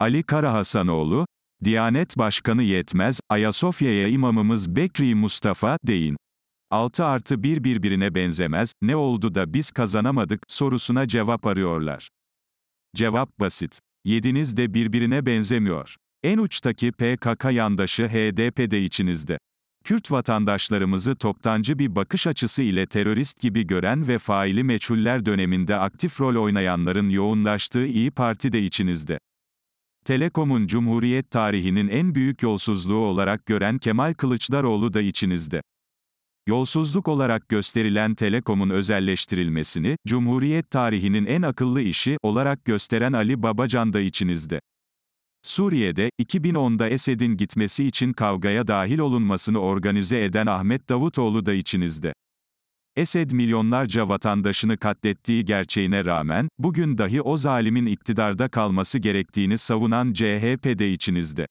Ali Karahasanoğlu, Diyanet Başkanı yetmez, Ayasofya'ya imamımız Bekri Mustafa, deyin. 6 artı 1 birbirine benzemez, ne oldu da biz kazanamadık, sorusuna cevap arıyorlar. Cevap basit. Yediniz de birbirine benzemiyor. En uçtaki PKK yandaşı HDP'de içinizde. Kürt vatandaşlarımızı toptancı bir bakış açısı ile terörist gibi gören ve faili meçhuller döneminde aktif rol oynayanların yoğunlaştığı İyi Parti de içinizde. Telekom'un Cumhuriyet tarihinin en büyük yolsuzluğu olarak gören Kemal Kılıçdaroğlu da içinizde. Yolsuzluk olarak gösterilen Telekom'un özelleştirilmesini, Cumhuriyet tarihinin en akıllı işi olarak gösteren Ali Babacan da içinizde. Suriye'de, 2010'da Esed'in gitmesi için kavgaya dahil olunmasını organize eden Ahmet Davutoğlu da içinizde. Esed milyonlarca vatandaşını katlettiği gerçeğine rağmen, bugün dahi o zalimin iktidarda kalması gerektiğini savunan CHP'de içinizde.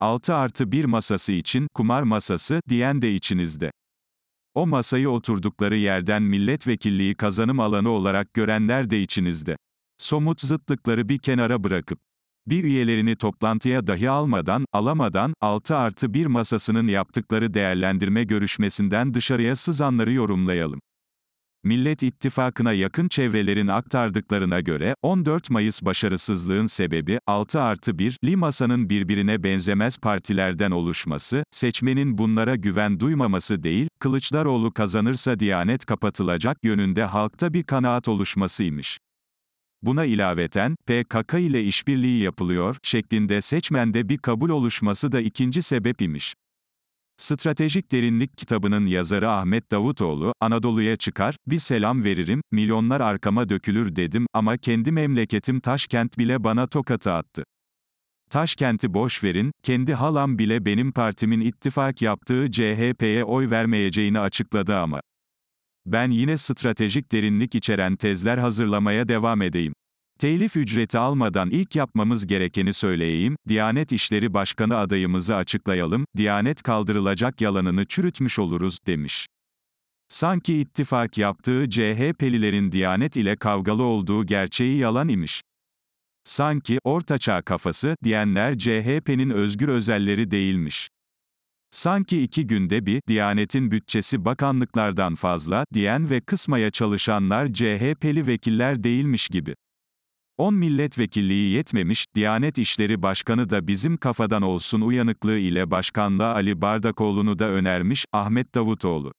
6 artı 1 masası için, kumar masası, diyen de içinizde. O masayı oturdukları yerden milletvekilliği kazanım alanı olarak görenler de içinizde. Somut zıtlıkları bir kenara bırakıp, bir üyelerini toplantıya dahi almadan, alamadan, 6 artı 1 masasının yaptıkları değerlendirme görüşmesinden dışarıya sızanları yorumlayalım. Millet İttifakı'na yakın çevrelerin aktardıklarına göre, 14 Mayıs başarısızlığın sebebi, 6 artı 1, li masanın birbirine benzemez partilerden oluşması, seçmenin bunlara güven duymaması değil, Kılıçdaroğlu kazanırsa Diyanet kapatılacak yönünde halkta bir kanaat oluşmasıymış buna ilaveten, PKK ile işbirliği yapılıyor, şeklinde seçmende bir kabul oluşması da ikinci sebep imiş. Stratejik Derinlik kitabının yazarı Ahmet Davutoğlu, Anadolu'ya çıkar, bir selam veririm, milyonlar arkama dökülür dedim ama kendi memleketim Taşkent bile bana tokatı attı. Taşkent'i boş verin, kendi halam bile benim partimin ittifak yaptığı CHP'ye oy vermeyeceğini açıkladı ama. Ben yine stratejik derinlik içeren tezler hazırlamaya devam edeyim. Telif ücreti almadan ilk yapmamız gerekeni söyleyeyim, Diyanet İşleri Başkanı adayımızı açıklayalım, Diyanet kaldırılacak yalanını çürütmüş oluruz, demiş. Sanki ittifak yaptığı CHP'lilerin Diyanet ile kavgalı olduğu gerçeği yalan imiş. Sanki, ortaçağ kafası, diyenler CHP'nin özgür özelleri değilmiş. Sanki iki günde bir, Diyanet'in bütçesi bakanlıklardan fazla, diyen ve kısmaya çalışanlar CHP'li vekiller değilmiş gibi. 10 milletvekilliği yetmemiş, Diyanet İşleri Başkanı da bizim kafadan olsun uyanıklığı ile başkanlığa Ali Bardakoğlu'nu da önermiş, Ahmet Davutoğlu.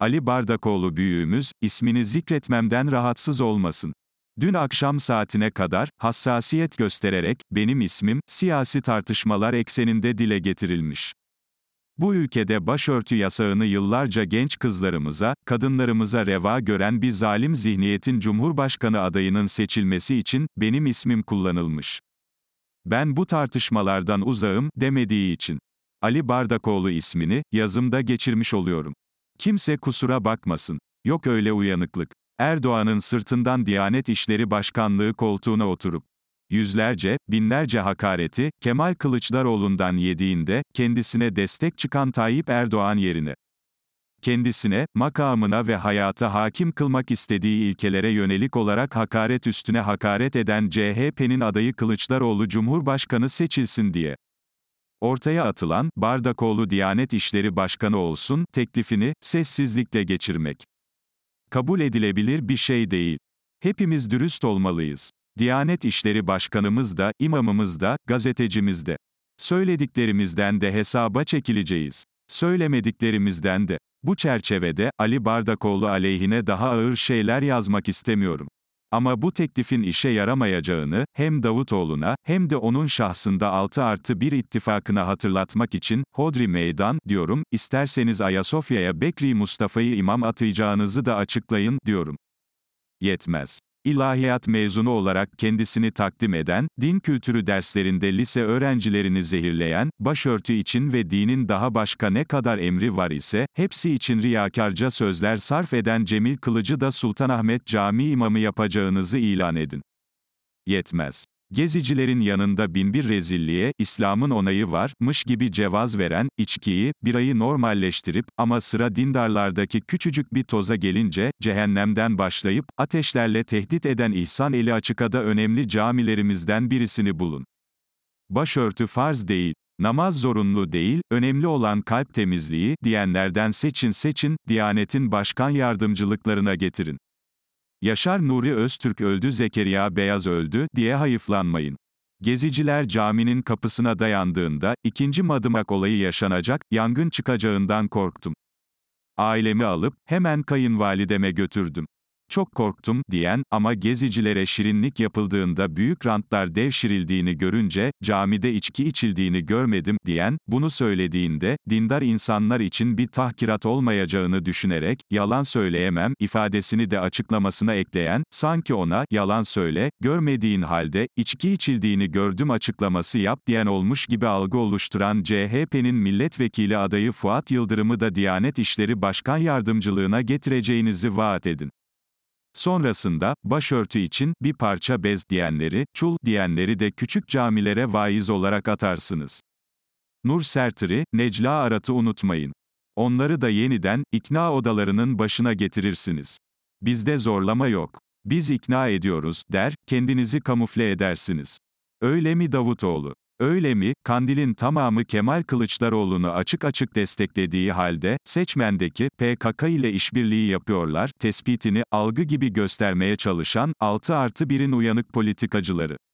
Ali Bardakoğlu büyüğümüz, ismini zikretmemden rahatsız olmasın. Dün akşam saatine kadar, hassasiyet göstererek, benim ismim, siyasi tartışmalar ekseninde dile getirilmiş. Bu ülkede başörtü yasağını yıllarca genç kızlarımıza, kadınlarımıza reva gören bir zalim zihniyetin Cumhurbaşkanı adayının seçilmesi için benim ismim kullanılmış. Ben bu tartışmalardan uzağım demediği için Ali Bardakoğlu ismini yazımda geçirmiş oluyorum. Kimse kusura bakmasın. Yok öyle uyanıklık. Erdoğan'ın sırtından Diyanet İşleri Başkanlığı koltuğuna oturup Yüzlerce, binlerce hakareti, Kemal Kılıçdaroğlu'ndan yediğinde, kendisine destek çıkan Tayyip Erdoğan yerini, kendisine, makamına ve hayata hakim kılmak istediği ilkelere yönelik olarak hakaret üstüne hakaret eden CHP'nin adayı Kılıçdaroğlu Cumhurbaşkanı seçilsin diye. Ortaya atılan, Bardakoğlu Diyanet İşleri Başkanı olsun, teklifini, sessizlikle geçirmek. Kabul edilebilir bir şey değil. Hepimiz dürüst olmalıyız. Diyanet İşleri Başkanımız da, imamımız da, gazetecimiz de. Söylediklerimizden de hesaba çekileceğiz. Söylemediklerimizden de. Bu çerçevede, Ali Bardakoğlu aleyhine daha ağır şeyler yazmak istemiyorum. Ama bu teklifin işe yaramayacağını, hem Davutoğlu'na, hem de onun şahsında 6 artı 1 ittifakına hatırlatmak için, Hodri Meydan, diyorum, isterseniz Ayasofya'ya Bekri Mustafa'yı imam atayacağınızı da açıklayın, diyorum. Yetmez ilahiyat mezunu olarak kendisini takdim eden, din kültürü derslerinde lise öğrencilerini zehirleyen, başörtü için ve dinin daha başka ne kadar emri var ise, hepsi için riyakarca sözler sarf eden Cemil Kılıcı da Sultanahmet Camii imamı yapacağınızı ilan edin. Yetmez. Gezicilerin yanında binbir rezilliğe, İslam'ın onayı varmış gibi cevaz veren, içkiyi, birayı normalleştirip, ama sıra dindarlardaki küçücük bir toza gelince, cehennemden başlayıp, ateşlerle tehdit eden İhsan Eli Açıka'da önemli camilerimizden birisini bulun. Başörtü farz değil. Namaz zorunlu değil, önemli olan kalp temizliği, diyenlerden seçin seçin, Diyanet'in başkan yardımcılıklarına getirin. Yaşar Nuri Öztürk öldü Zekeriya Beyaz öldü diye hayıflanmayın. Geziciler caminin kapısına dayandığında, ikinci madımak olayı yaşanacak, yangın çıkacağından korktum. Ailemi alıp, hemen kayınvalideme götürdüm çok korktum, diyen, ama gezicilere şirinlik yapıldığında büyük rantlar devşirildiğini görünce, camide içki içildiğini görmedim, diyen, bunu söylediğinde, dindar insanlar için bir tahkirat olmayacağını düşünerek, yalan söyleyemem, ifadesini de açıklamasına ekleyen, sanki ona, yalan söyle, görmediğin halde, içki içildiğini gördüm açıklaması yap, diyen olmuş gibi algı oluşturan CHP'nin milletvekili adayı Fuat Yıldırım'ı da Diyanet İşleri Başkan Yardımcılığına getireceğinizi vaat edin. Sonrasında, başörtü için, bir parça bez diyenleri, çul diyenleri de küçük camilere vaiz olarak atarsınız. Nur Sertiri, Necla Arat'ı unutmayın. Onları da yeniden, ikna odalarının başına getirirsiniz. Bizde zorlama yok. Biz ikna ediyoruz, der, kendinizi kamufle edersiniz. Öyle mi Davutoğlu? Öyle mi? Kandil'in tamamı Kemal Kılıçdaroğlu'nu açık açık desteklediği halde, seçmendeki PKK ile işbirliği yapıyorlar, tespitini, algı gibi göstermeye çalışan, 6 artı 1'in uyanık politikacıları.